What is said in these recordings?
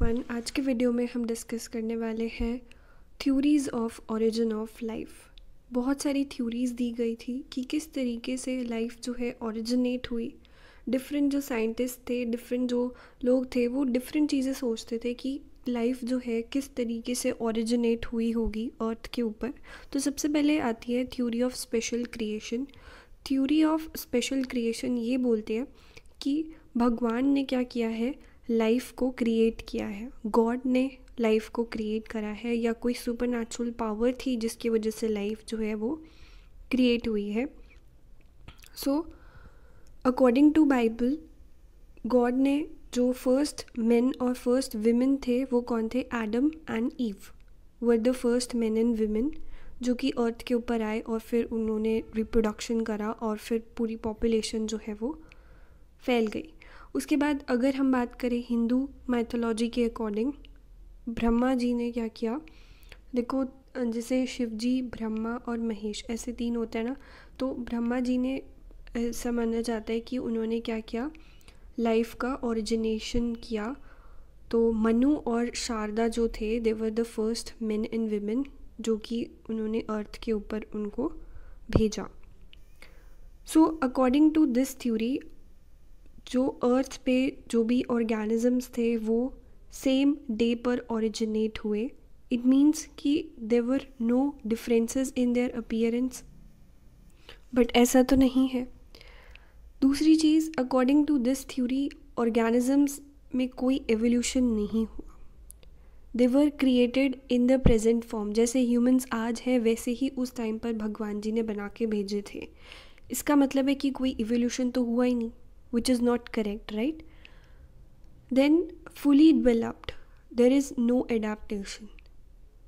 One आज के video में हम डिस्कस करने वाले हैं theories of origin of life बहुत सारी थ्योरीज़ दी गई थी कि किस तरीके से लाइफ जो है ओरिजिनेट हुई डिफरेंट जो साइंटिस्ट थे डिफरेंट जो लोग थे वो डिफरेंट चीज़ें सोचते थे कि लाइफ जो है किस तरीके से ओरिजिनेट हुई होगी अर्थ के ऊपर तो सबसे पहले आती है theory of special creation theory of special creation ये बोलते हैं कि भगवान ने क्या किया है लाइफ को क्रिएट किया है गॉड ने लाइफ को क्रिएट करा है या कोई सुपर नेचुरल पावर थी जिसकी वजह से लाइफ जो है वो क्रिएट हुई है so according to Bible God ने जो फर्स्ट मेन और फर्स्ट वीमेन थे वो कौन थे Adam and Eve were the first men and women जो कि अर्थ के ऊपर आए और फिर उन्होंने रिप्रोडक्शन करा और फिर पूरी पॉपुलेशन जो है वो फैल गई उसके बाद अगर हम बात करें हिंदू माइथोलॉजी के अकॉर्डिंग ब्रह्मा जी ने क्या किया देखो जैसे शिव जी ब्रह्मा और महेश ऐसे तीन होते हैं ना तो ब्रह्मा जी ने ऐसा माना जाता है कि उन्होंने क्या किया लाइफ का ओरिजिनेशन किया तो मनु और शारदा जो थे they were the first men and women जो कि उन्होंने अर्थ के ऊपर उनको भेजा so according to this theory जो अर्थ पे जो भी ऑर्गेनिज़म्स थे वो सेम डे पर ओरिजिनेट हुए इट मीन्स कि they were no differences in their appearance but ऐसा तो नहीं है दूसरी चीज़ according to this theory organisms में कोई एवोल्यूशन नहीं हुआ they were created in the present form जैसे ह्यूमंस आज हैं वैसे ही उस टाइम पर भगवान जी ने बना के भेजे थे इसका मतलब है कि कोई इवोल्यूशन तो हुआ ही नहीं which is not correct, right? Then fully developed, there is no adaptation.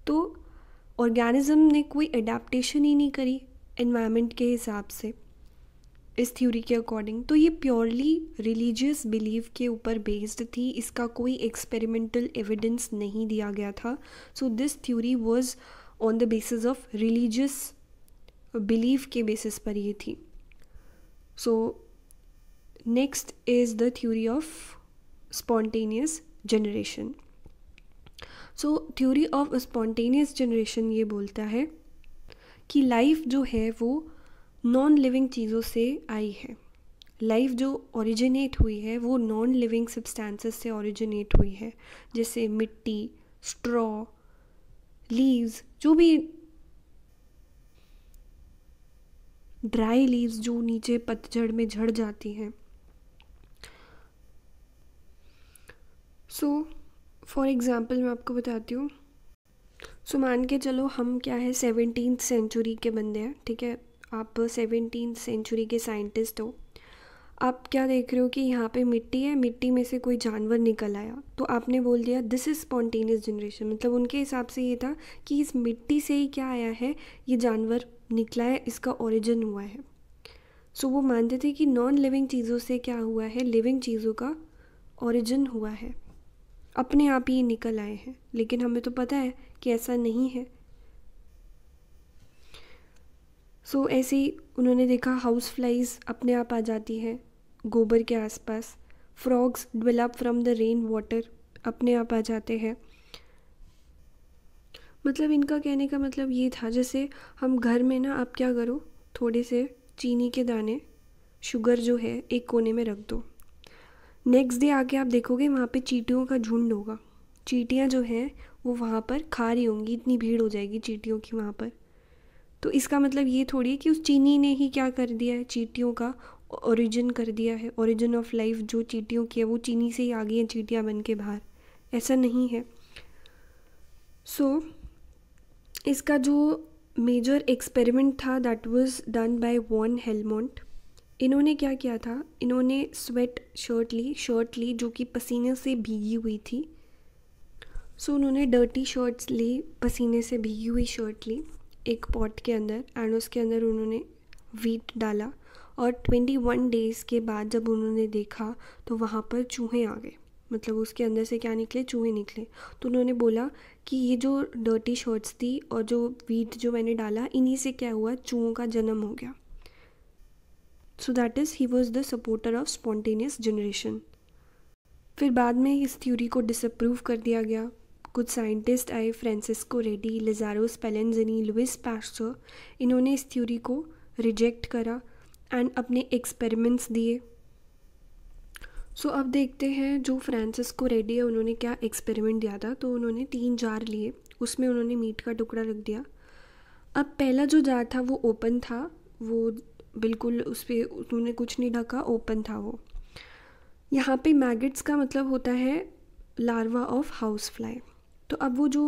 तो ऑर्गेनिज्म ने कोई एडाप्टेशन ही नहीं करी इन्वायरमेंट के हिसाब से इस थ्योरी के अकॉर्डिंग तो ये प्योरली रिलीजियस बिलीव के ऊपर बेस्ड थी इसका कोई एक्सपेरिमेंटल एविडेंस नहीं दिया गया था so this theory was on the basis of religious believe के बेसिस पर ये थी so so, next is the theory of spontaneous generation so theory of spontaneous generation ये बोलता है कि लाइफ जो है वो नॉन लिविंग चीज़ों से आई है लाइफ जो ओरिजिनेट हुई है वो नॉन लिविंग सब्सटेंसेस से ओरिजिनेट हुई है जैसे मिट्टी स्ट्रॉ लीव्स जो भी ड्राई लीव्स जो नीचे पतझड़ में झड़ जाती हैं सो फॉर एग्ज़ाम्पल मैं आपको बताती हूँ सो मान के चलो हम क्या है सेवनटीन सेंचुरी के बंदे हैं ठीक है आप सेवनटीन सेंचुरी के साइंटिस्ट हो आप क्या देख रहे हो कि यहाँ पे मिट्टी है मिट्टी में से कोई जानवर निकल आया तो आपने बोल दिया दिस इज़ स्पॉन्टेनियस जनरेशन मतलब उनके हिसाब से ये था कि इस मिट्टी से ही क्या आया है ये जानवर निकला है इसका ओरिजिन हुआ है सो so, वो मानते थे कि नॉन लिविंग चीज़ों से क्या हुआ है लिविंग चीज़ों का ओरिजिन हुआ है अपने आप ही निकल आए हैं लेकिन हमें तो पता है कि ऐसा नहीं है सो so, ऐसे ही उन्होंने देखा हाउस फ्लाइज अपने आप आ जाती है गोबर के आसपास frogs develop from the rain water अपने आप आ जाते हैं मतलब इनका कहने का मतलब ये था जैसे हम घर में ना आप क्या करो थोड़े से चीनी के दाने शुगर जो है एक कोने में रख दो नेक्स्ट डे आके आप देखोगे वहाँ पे चीटियों का झुंड होगा चीटियाँ जो हैं वो वहाँ पर खा रही होंगी इतनी भीड़ हो जाएगी चीटियों की वहाँ पर तो इसका मतलब ये थोड़ी है कि उस चीनी ने ही क्या कर दिया है चीटियों का ओरिजिन कर दिया है ओरिजिन ऑफ लाइफ जो चीटियों की है वो चीनी से ही आ गई हैं चीटियाँ बन के बाहर ऐसा नहीं है सो so, इसका जो मेजर एक्सपेरिमेंट था that was done by von Helmont इन्होंने क्या किया था इन्होंने स्वेट शर्ट ली शर्ट ली जो कि पसीने से भीगी हुई थी सो so, उन्होंने डर्टी शर्ट्स ली पसीने से भीगी हुई शर्ट ली एक पॉट के अंदर एंड उसके अंदर उन्होंने वीट डाला और ट्वेंटी वन डेज़ के बाद जब उन्होंने देखा तो वहाँ पर चूहे आ गए मतलब उसके अंदर से क्या निकले चूहे निकले तो उन्होंने बोला कि ये जो डर्टी शर्ट्स थी और जो वीट जो मैंने डाला इन्हीं से क्या हुआ चूहों का जन्म हो गया so that is he was the supporter of spontaneous generation फिर बाद में इस थ्योरी को डिसअप्रूव कर दिया गया कुछ साइंटिस्ट आए Francesco Redi Lazzaro Spallanzani Louis Pasteur इन्होंने इस थ्योरी को रिजेक्ट करा एंड अपने एक्सपेरिमेंट्स दिए सो अब देखते हैं जो फ्रांसिस्को रेडी है उन्होंने क्या एक्सपेरिमेंट दिया था तो उन्होंने तीन जार लिए उसमें उन्होंने मीट का टुकड़ा रख दिया अब पहला जो जार था वो ओपन था वो बिल्कुल उस पर उन्होंने कुछ नहीं ढका ओपन था वो यहाँ पे मैगट्स का मतलब होता है लार्वा ऑफ हाउस फ्लाई तो अब वो जो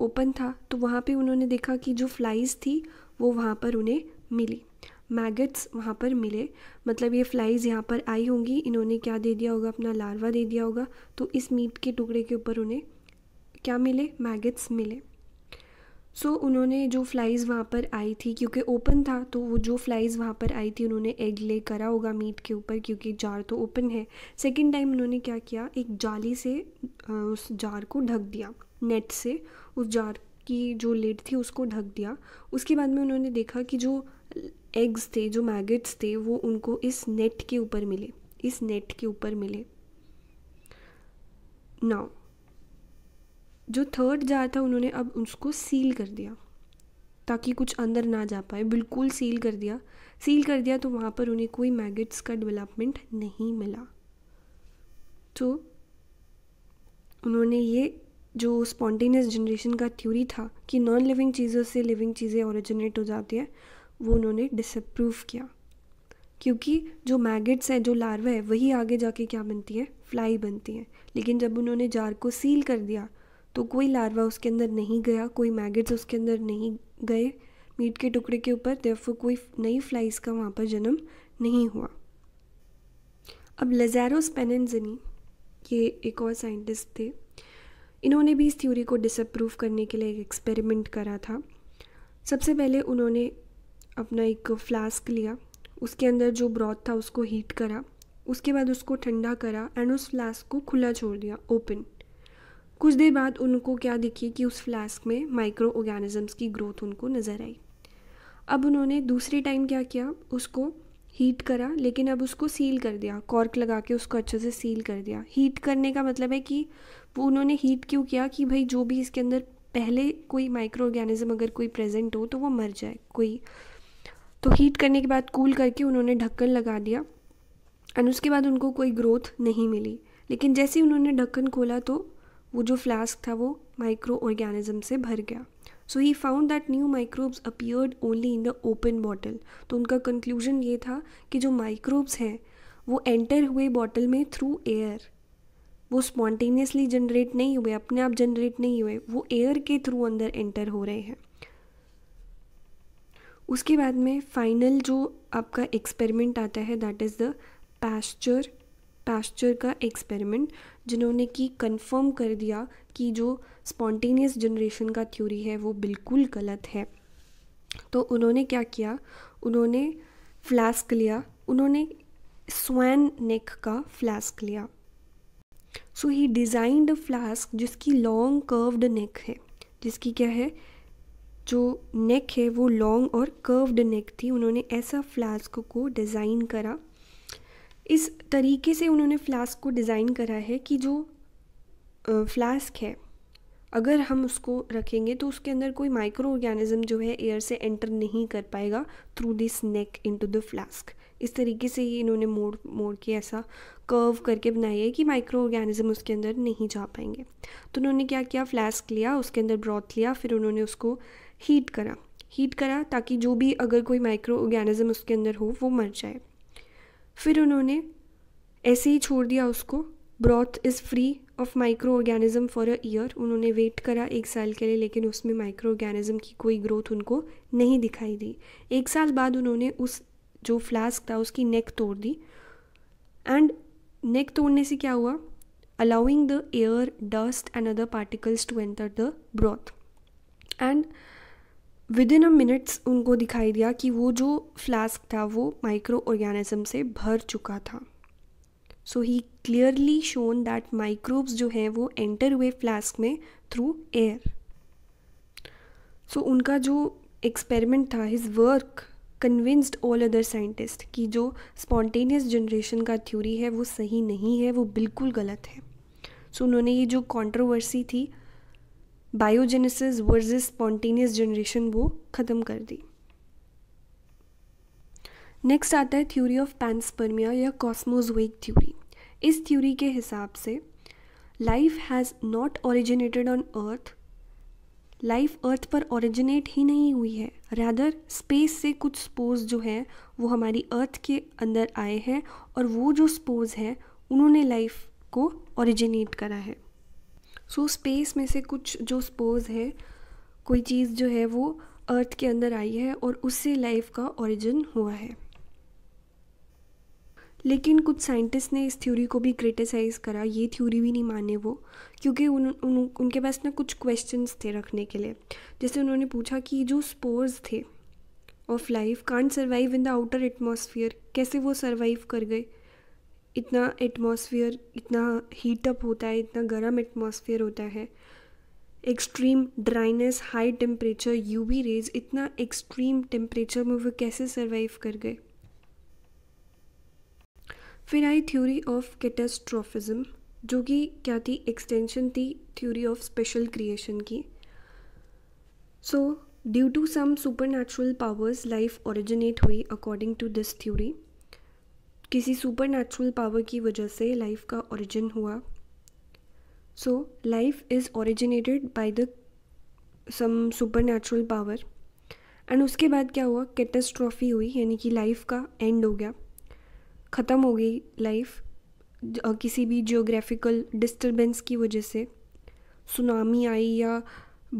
ओपन था तो वहाँ पे उन्होंने देखा कि जो फ्लाइज़ थी वो वहाँ पर उन्हें मिली मैगट्स वहाँ पर मिले मतलब ये फ्लाइज़ यहाँ पर आई होंगी इन्होंने क्या दे दिया होगा अपना लार्वा दे दिया होगा तो इस मीट के टुकड़े के ऊपर उन्हें क्या मिले मैगट्स मिले सो so, उन्होंने जो फ्लाइज़ वहाँ पर आई थी क्योंकि ओपन था तो वो जो फ्लाइज़ वहाँ पर आई थी उन्होंने एग ले करा होगा मीट के ऊपर क्योंकि जार तो ओपन है सेकेंड टाइम उन्होंने क्या किया एक जाली से उस जार को ढक दिया नेट से उस जार की जो लेड थी उसको ढक दिया उसके बाद में उन्होंने देखा कि जो एग्स थे जो मैगट्स थे वो उनको इस नेट के ऊपर मिले इस नेट के ऊपर मिले नाउ जो थर्ड जार था उन्होंने अब उसको सील कर दिया ताकि कुछ अंदर ना जा पाए बिल्कुल सील कर दिया सील कर दिया तो वहाँ पर उन्हें कोई मैगट्स का डेवलपमेंट नहीं मिला तो उन्होंने ये जो स्पॉन्टेनियस जनरेशन का थ्योरी था कि नॉन लिविंग चीज़ों से लिविंग चीज़ें ओरिजिनेट हो जाती है वो उन्होंने डिसअप्रूव किया क्योंकि जो मैगट्स हैं जो लार्वा है वही आगे जाके क्या बनती है फ्लाई बनती है लेकिन जब उन्होंने जार को सील कर दिया तो कोई लार्वा उसके अंदर नहीं गया कोई मैगट्स उसके अंदर नहीं गए मीट के टुकड़े के ऊपर देफो कोई नई फ्लाइज का वहाँ पर जन्म नहीं हुआ अब लजैरो स्पेनजनी ये एक और साइंटिस्ट थे इन्होंने भी इस थ्योरी को डिसअप्रूव करने के लिए एक एक्सपेरिमेंट करा था सबसे पहले उन्होंने अपना एक फ्लास्क लिया उसके अंदर जो ब्रॉथ था उसको हीट करा उसके बाद उसको ठंडा करा एंड उस फ्लास्क को खुला छोड़ दिया ओपन कुछ देर बाद उनको क्या दिखी कि उस फ्लास्क में माइक्रो ऑर्गेनिजम्स की ग्रोथ उनको नज़र आई अब उन्होंने दूसरे टाइम क्या किया उसको हीट करा लेकिन अब उसको सील कर दिया कॉर्क लगा के उसको अच्छे से सील कर दिया हीट करने का मतलब है कि वो उन्होंने हीट क्यों किया कि भाई जो भी इसके अंदर पहले कोई माइक्रो ऑर्गेनिज्म अगर कोई प्रेजेंट हो तो वो मर जाए कोई तो हीट करने के बाद कूल करके उन्होंने ढक्कन लगा दिया एंड उसके बाद उनको कोई ग्रोथ नहीं मिली लेकिन जैसे ही उन्होंने ढक्कन खोला तो वो जो फ्लास्क था वो माइक्रो ऑर्गेनिज्म से भर गया so he found that new microbes appeared only in the open bottle तो उनका कंक्लूजन ये था कि जो माइक्रोब्स हैं वो एंटर हुए बॉटल में थ्रू एयर वो स्पॉन्टेनियसली जनरेट नहीं हुए अपने आप जनरेट नहीं हुए वो एयर के थ्रू अंदर एंटर हो रहे हैं उसके बाद में फाइनल जो आपका एक्सपेरिमेंट आता है that is the Pasteur Pasteur का एक्सपेरिमेंट जिन्होंने कि कंफर्म कर दिया कि जो स्पॉन्टेनियस जनरेशन का थ्योरी है वो बिल्कुल गलत है तो उन्होंने क्या किया उन्होंने फ्लास्क लिया उन्होंने स्वैन नेक का फ्लास्क लिया so he designed a flask जिसकी लॉन्ग कर्व्ड नेक है जिसकी क्या है जो नेक है वो लॉन्ग और कर्व्ड नेक थी उन्होंने ऐसा फ्लास्क को डिज़ाइन करा इस तरीके से उन्होंने फ़्लास्क को डिज़ाइन करा है कि जो फ़्लास्क है अगर हम उसको रखेंगे तो उसके अंदर कोई माइक्रो ऑर्गेनिज़म जो है एयर से एंटर नहीं कर पाएगा through this neck into the flask इस तरीके से ये इन्होंने मोड़ मोड़ के ऐसा कर्व करके बनाई है कि माइक्रो ऑर्गेनिज़म उसके अंदर नहीं जा पाएंगे तो उन्होंने क्या किया फ्लास्क लिया उसके अंदर ब्रॉथ लिया फिर उन्होंने उसको हीट करा हीट करा ताकि जो भी अगर कोई माइक्रो ऑर्गेनिज़म उसके अंदर हो वो मर जाए फिर उन्होंने ऐसे ही छोड़ दिया उसको broth is free of micro organism for a year उन्होंने वेट करा एक साल के लिए लेकिन उसमें माइक्रो ऑर्गेनिज्म की कोई ग्रोथ उनको नहीं दिखाई दी एक साल बाद उन्होंने उस जो फ्लास्क था उसकी नेक तोड़ दी एंड नेक तोड़ने से क्या हुआ allowing the air dust and other particles to enter the broth and within a minutes उनको दिखाई दिया कि वो जो फ्लास्क था वो माइक्रो ऑर्गेनिज्म से भर चुका था so he clearly shown that microbes जो हैं वो एंटर हुए फ्लास्क में थ्रू एयर सो उनका जो एक्सपेरिमेंट था his work convinced all other scientist कि जो स्पॉन्टेनियस जनरेशन का थ्योरी है वो सही नहीं है वो बिल्कुल गलत है सो so, उन्होंने ये जो कंट्रोवर्सी थी बायोजेनेसिस वर्सेस स्पॉन्टेनियस जनरेशन वो ख़त्म कर दी नेक्स्ट आता है थ्योरी ऑफ पैंसपर्मिया या कॉस्मोजोइक थ्योरी इस थ्योरी के हिसाब से life has not originated on earth life earth पर ओरिजिनेट ही नहीं हुई है रैदर स्पेस से कुछ स्पोज जो हैं वो हमारी अर्थ के अंदर आए हैं और वो जो स्पोज हैं उन्होंने लाइफ को ओरिजिनेट करा है सो so, स्पेस में से कुछ जो सपोज है कोई चीज़ जो है वो अर्थ के अंदर आई है और उससे लाइफ का ओरिजिन हुआ है लेकिन कुछ साइंटिस्ट ने इस थ्योरी को भी क्रिटिसाइज़ करा ये थ्योरी भी नहीं माने वो क्योंकि उन, उन उनके पास ना कुछ क्वेश्चंस थे रखने के लिए जैसे उन्होंने पूछा कि जो स्पोर्स थे of life can't survive in the outer atmosphere कैसे वो सर्वाइव कर गए इतना एटमॉस्फेयर इतना हीटअप होता है इतना गर्म एटमॉस्फेयर होता है extreme dryness high temperature UV rays इतना एक्सट्रीम टेम्परेचर में वो कैसे सर्वाइव कर गए फिर आई थ्योरी ऑफ कैटास्ट्रोफिज्म जो कि क्या थी एक्सटेंशन थी थ्योरी ऑफ स्पेशल क्रिएशन की so due to some super natural powers life originate हुई अकॉर्डिंग टू दिस थ्योरी किसी सुपर नेचुरल पावर की वजह से लाइफ का ओरिजिन हुआ so life is originated by the some super natural power and उसके बाद क्या हुआ कैटेस्ट्रॉफी हुई यानी कि लाइफ का एंड हो गया ख़त्म हो गई लाइफ किसी भी जियोग्राफिकल डिस्टरबेंस की वजह से सुनामी आई या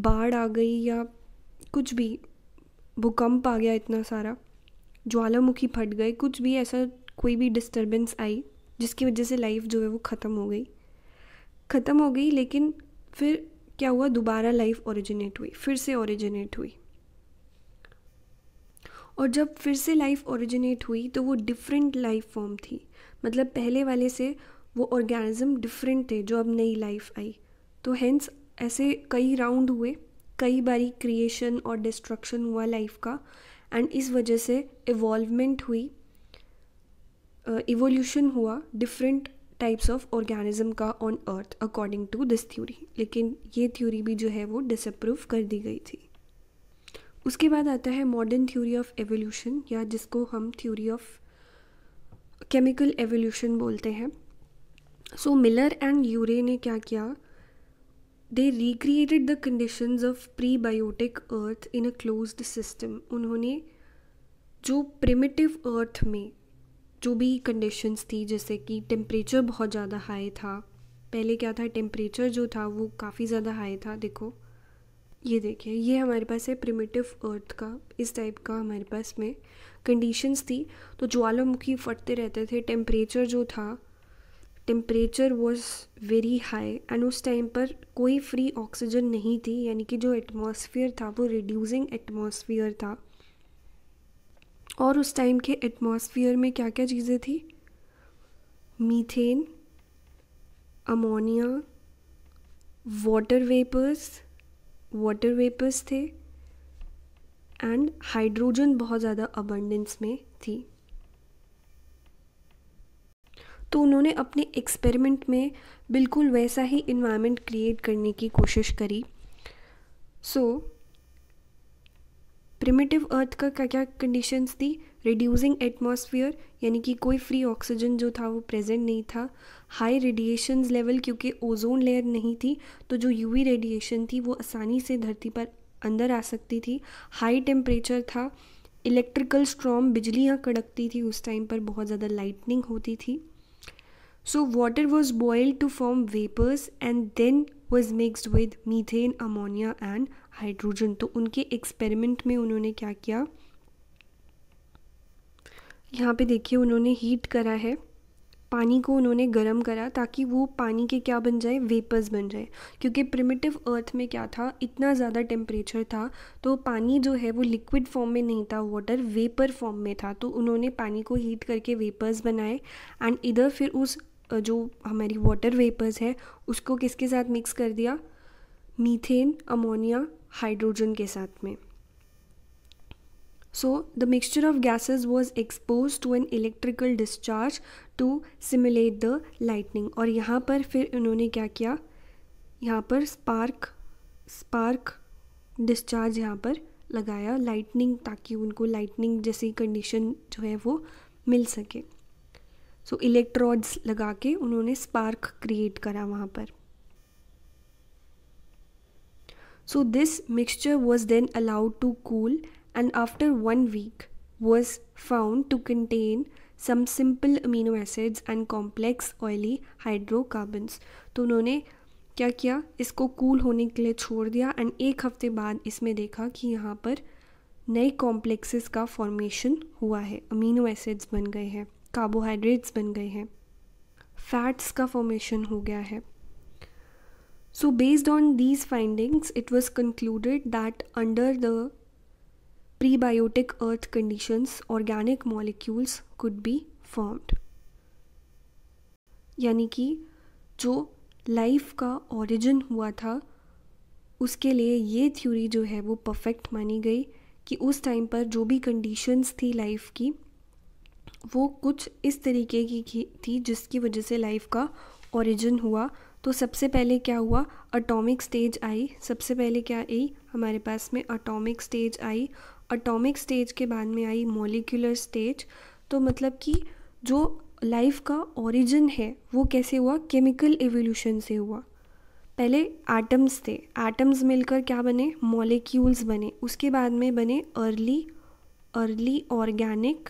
बाढ़ आ गई या कुछ भी भूकंप आ गया इतना सारा ज्वालामुखी फट गए कुछ भी ऐसा कोई भी डिस्टर्बेंस आई जिसकी वजह से लाइफ जो है वो ख़त्म हो गई ख़त्म हो गई लेकिन फिर क्या हुआ दोबारा लाइफ ओरिजिनेट हुई फिर से ओरिजिनेट हुई और जब फिर से लाइफ ओरिजिनेट हुई तो वो डिफरेंट लाइफ फॉर्म थी मतलब पहले वाले से वो ऑर्गेनिज्म डिफरेंट थे जो अब नई लाइफ आई तो हैंस ऐसे कई राउंड हुए कई बारी क्रिएशन और डिस्ट्रक्शन हुआ लाइफ का एंड इस वजह से इवॉल्वमेंट हुई इवोल्यूशन uh, हुआ डिफरेंट टाइप्स ऑफ ऑर्गेनिज्म का on earth according to this theory लेकिन ये थ्योरी भी जो है वो डिसअप्रूव कर दी गई थी उसके बाद आता है मॉडर्न थ्योरी ऑफ एवोल्यूशन या जिसको हम थ्योरी ऑफ केमिकल एवोल्यूशन बोलते हैं सो मिलर एंड यूरे ने क्या किया they recreated the conditions of pre biotic earth in a closed system उन्होंने जो प्रिमिटिव अर्थ में जो भी कंडीशंस थी जैसे कि टेम्परेचर बहुत ज़्यादा हाई था पहले क्या था टेम्परेचर जो था वो काफ़ी ज़्यादा हाई था देखो ये देखिए ये हमारे पास है प्रिमिटिव अर्थ का इस टाइप का हमारे पास में कंडीशंस थी तो ज्वालामुखी फटते रहते थे टेम्परेचर जो था temperature was very high and उस टाइम पर कोई फ्री ऑक्सीजन नहीं थी यानी कि जो एटमॉस्फेयर था वो रिड्यूसिंग एटमॉस्फेयर था और उस टाइम के एटमॉस्फेयर में क्या क्या चीज़ें थी methane ammonia water vapours water vapours थे एंड हाइड्रोजन बहुत ज़्यादा अबंडेंस में थी तो उन्होंने अपने एक्सपेरिमेंट में बिल्कुल वैसा ही इन्वायरमेंट क्रिएट करने की कोशिश करी सो so, प्रिमिटिव अर्थ का क्या क्या कंडीशंस थी रिड्यूसिंग एटमॉस्फेयर यानी कि कोई फ्री ऑक्सीजन जो था वो प्रेजेंट नहीं था हाई रेडिएशन लेवल क्योंकि ओजोन लेयर नहीं थी तो जो यूवी रेडिएशन थी वो आसानी से धरती पर अंदर आ सकती थी हाई टेम्परेचर था इलेक्ट्रिकल स्ट्रॉम बिजलियाँ कड़कती थी उस टाइम पर बहुत ज़्यादा लाइटनिंग होती थी so water was boiled to form vapours and then was mixed with methane ammonia and hydrogen तो उनके एक्सपेरिमेंट में उन्होंने क्या किया यहाँ पे देखिए उन्होंने हीट करा है पानी को उन्होंने गर्म करा ताकि वो पानी के क्या बन जाए वेपर्स बन जाए क्योंकि प्रिमिटिव अर्थ में क्या था इतना ज़्यादा टेम्परेचर था तो पानी जो है वो लिक्विड फॉर्म में नहीं था वाटर वेपर फॉर्म में था तो उन्होंने पानी को हीट करके वेपर्स बनाए एंड इधर फिर उस जो हमारी वाटर वेपर्स है उसको किसके साथ मिक्स कर दिया मीथेन अमोनिया हाइड्रोजन के साथ में so the mixture of gases was expose to an electrical discharge to simulate the lightning और यहाँ पर फिर उन्होंने क्या किया यहाँ पर स्पार्क स्पार्क डिस्चार्ज यहाँ पर लगाया लाइटनिंग ताकि उनको लाइटनिंग जैसी कंडीशन जो है वो मिल सके सो so, इलेक्ट्रॉड्स लगा के उन्होंने स्पार्क क्रिएट करा वहाँ पर So this mixture was then allowed to cool and after one week was found to contain some simple amino acids and complex oily hydrocarbons. तो उन्होंने क्या किया इसको कूल cool होने के लिए छोड़ दिया एंड एक हफ्ते बाद इसमें देखा कि यहाँ पर नए कॉम्प्लेक्सेस का फॉर्मेशन हुआ है अमीनो एसिड्स बन गए हैं कार्बोहाइड्रेट्स बन गए हैं फैट्स का फॉर्मेशन हो गया है So, based on these findings, it was concluded that under the prebiotic earth conditions, organic molecules could be formed. यानी कि जो लाइफ का ओरिजिन हुआ था उसके लिए ये थ्योरी जो है वो परफेक्ट मानी गई कि उस टाइम पर जो भी कंडीशंस थी लाइफ की वो कुछ इस तरीके की थी जिसकी वजह से लाइफ का ओरिजिन हुआ तो सबसे पहले क्या हुआ अटोमिक स्टेज आई सबसे पहले क्या आई हमारे पास में अटोमिक स्टेज आई अटोमिक स्टेज के बाद में आई मोलिकुलर स्टेज तो मतलब कि जो लाइफ का ओरिजिन है वो कैसे हुआ केमिकल एवोल्यूशन से हुआ पहले एटम्स थे एटम्स मिलकर क्या बने मॉलिक्यूल्स बने उसके बाद में बने early early organic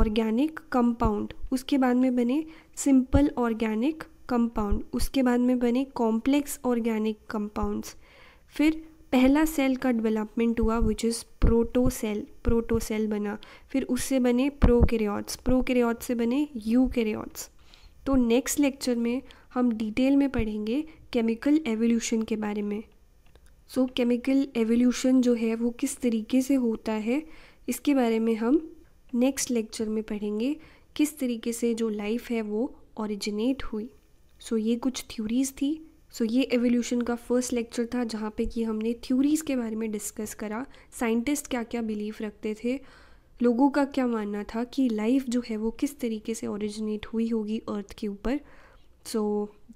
organic compound उसके बाद में बने सिंपल ऑर्गेनिक कंपाउंड उसके बाद में बने कॉम्प्लेक्स ऑर्गेनिक कंपाउंड्स फिर पहला सेल का डेवलपमेंट हुआ which is proto cell proto cell बना फिर उससे बने प्रोकेरियोट्स प्रोकेरियोट्स से बने यूकेरियोट्स तो नेक्स्ट लेक्चर में हम डिटेल में पढ़ेंगे केमिकल एवोल्यूशन के बारे में सो केमिकल एवोल्यूशन जो है वो किस तरीके से होता है इसके बारे में हम नेक्स्ट लेक्चर में पढ़ेंगे किस तरीके से जो लाइफ है वो ओरिजिनेट हुई सो ये कुछ थ्योरीज थी सो ये एवोल्यूशन का फर्स्ट लेक्चर था जहाँ पे कि हमने थ्योरीज़ के बारे में डिस्कस करा साइंटिस्ट क्या क्या बिलीव रखते थे लोगों का क्या मानना था कि लाइफ जो है वो किस तरीके से ओरिजिनेट हुई होगी अर्थ के ऊपर so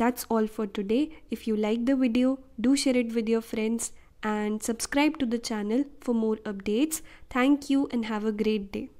that's all for today if you like the video do share it with your friends and subscribe to the channel for more updates thank you and have a great day